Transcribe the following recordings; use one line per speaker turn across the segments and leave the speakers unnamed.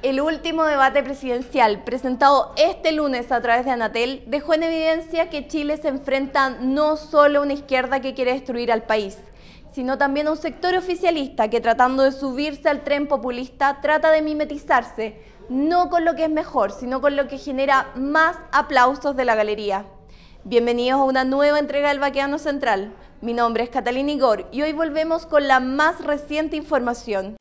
El último debate presidencial presentado este lunes a través de Anatel dejó en evidencia que Chile se enfrenta no solo a una izquierda que quiere destruir al país, sino también a un sector oficialista que tratando de subirse al tren populista trata de mimetizarse, no con lo que es mejor, sino con lo que genera más aplausos de la galería. Bienvenidos a una nueva entrega del Baqueano Central. Mi nombre es Catalina Igor y hoy volvemos con la más reciente información.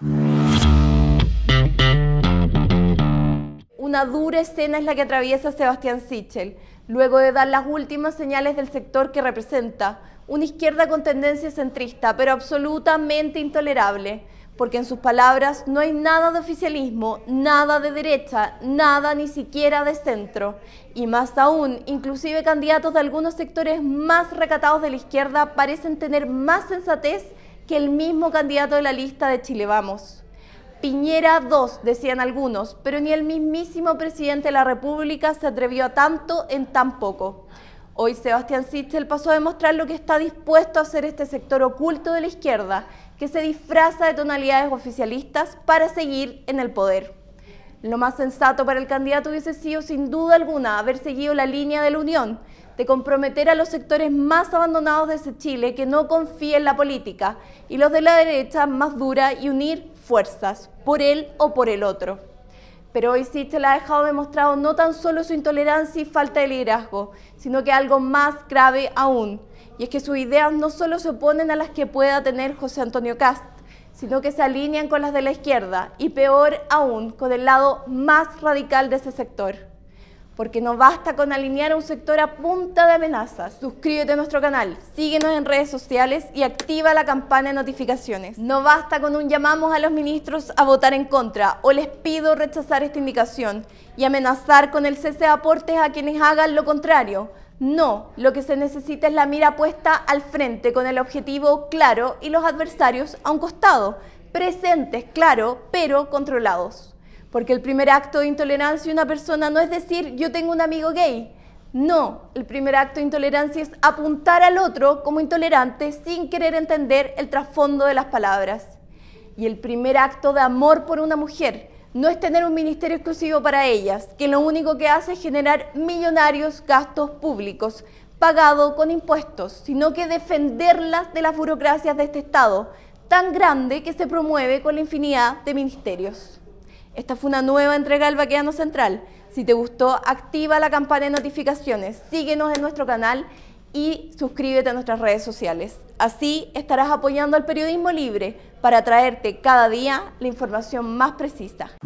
Una dura escena es la que atraviesa Sebastián Sichel, luego de dar las últimas señales del sector que representa, una izquierda con tendencia centrista, pero absolutamente intolerable, porque en sus palabras no hay nada de oficialismo, nada de derecha, nada ni siquiera de centro. Y más aún, inclusive candidatos de algunos sectores más recatados de la izquierda parecen tener más sensatez que el mismo candidato de la lista de Chile Vamos. Piñera 2, decían algunos, pero ni el mismísimo presidente de la República se atrevió a tanto en tan poco. Hoy Sebastián Sichel pasó a demostrar lo que está dispuesto a hacer este sector oculto de la izquierda, que se disfraza de tonalidades oficialistas para seguir en el poder. Lo más sensato para el candidato hubiese sido sin duda alguna haber seguido la línea de la Unión, de comprometer a los sectores más abandonados de ese Chile que no confía en la política y los de la derecha más dura y unir fuerzas, por él o por el otro. Pero hoy sí le ha dejado demostrado no tan solo su intolerancia y falta de liderazgo, sino que algo más grave aún, y es que sus ideas no solo se oponen a las que pueda tener José Antonio Cast, sino que se alinean con las de la izquierda y peor aún, con el lado más radical de ese sector porque no basta con alinear a un sector a punta de amenazas. Suscríbete a nuestro canal, síguenos en redes sociales y activa la campana de notificaciones. No basta con un llamamos a los ministros a votar en contra o les pido rechazar esta indicación y amenazar con el cese de aportes a quienes hagan lo contrario. No, lo que se necesita es la mira puesta al frente con el objetivo claro y los adversarios a un costado, presentes, claro, pero controlados. Porque el primer acto de intolerancia de una persona no es decir yo tengo un amigo gay. No, el primer acto de intolerancia es apuntar al otro como intolerante sin querer entender el trasfondo de las palabras. Y el primer acto de amor por una mujer no es tener un ministerio exclusivo para ellas, que lo único que hace es generar millonarios gastos públicos, pagados con impuestos, sino que defenderlas de las burocracias de este Estado, tan grande que se promueve con la infinidad de ministerios. Esta fue una nueva entrega del Baqueano Central. Si te gustó, activa la campana de notificaciones, síguenos en nuestro canal y suscríbete a nuestras redes sociales. Así estarás apoyando al periodismo libre para traerte cada día la información más precisa.